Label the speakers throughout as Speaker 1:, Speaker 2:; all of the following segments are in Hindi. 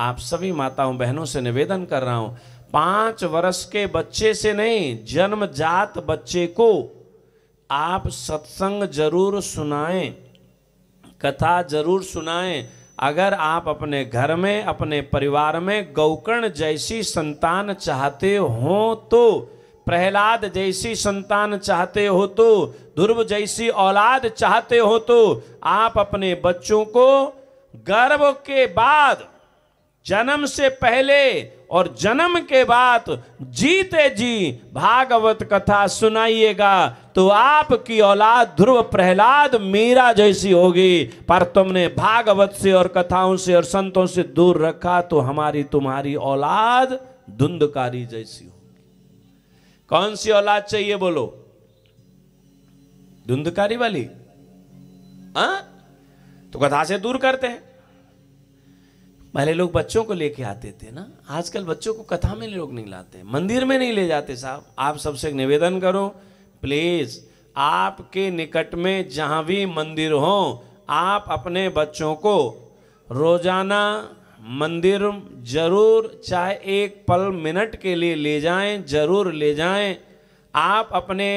Speaker 1: आप सभी माताओं बहनों से निवेदन कर रहा हूं पांच वर्ष के बच्चे से नहीं जन्मजात बच्चे को आप सत्संग जरूर सुनाएं कथा जरूर सुनाएं अगर आप अपने घर में अपने परिवार में गौकर्ण जैसी संतान चाहते हो तो प्रहलाद जैसी संतान चाहते हो तो ध्रुव जैसी औलाद चाहते हो तो आप अपने बच्चों को गर्भ के बाद जन्म से पहले और जन्म के बाद जीते जी भागवत कथा सुनाइएगा तो आपकी औलाद ध्रुव प्रहलाद मीरा जैसी होगी पर तुमने भागवत से और कथाओं से और संतों से दूर रखा तो हमारी तुम्हारी औलाद धुंधकारी जैसी होगी कौन सी औलाद चाहिए बोलो धुंधकारी वाली आ? हाँ? तो कथा से दूर करते हैं पहले लोग बच्चों को लेके आते थे ना आजकल बच्चों को कथा में लोग नहीं लाते मंदिर में नहीं ले जाते साहब आप सबसे निवेदन करो प्लीज़ आपके निकट में जहाँ भी मंदिर हो आप अपने बच्चों को रोज़ाना मंदिर जरूर चाहे एक पल मिनट के लिए ले जाएं जरूर ले जाएं आप अपने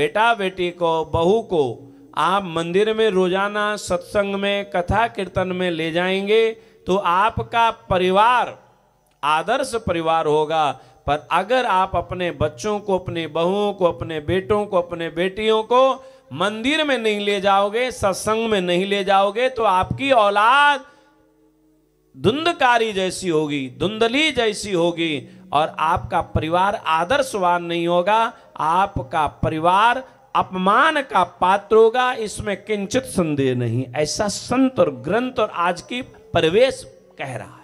Speaker 1: बेटा बेटी को बहू को आप मंदिर में रोज़ाना सत्संग में कथा कीर्तन में ले जाएंगे तो आपका परिवार आदर्श परिवार होगा पर अगर आप अपने बच्चों को अपने बहुओं को अपने बेटों को अपने बेटियों को मंदिर में नहीं ले जाओगे सत्संग में नहीं ले जाओगे तो आपकी औलाद धुंधकारी जैसी होगी धुंधली जैसी होगी और आपका परिवार आदर्शवान नहीं होगा आपका परिवार अपमान का पात्र होगा इसमें किंचित संदेह नहीं ऐसा संत और ग्रंथ और आज की परवेश कह रहा है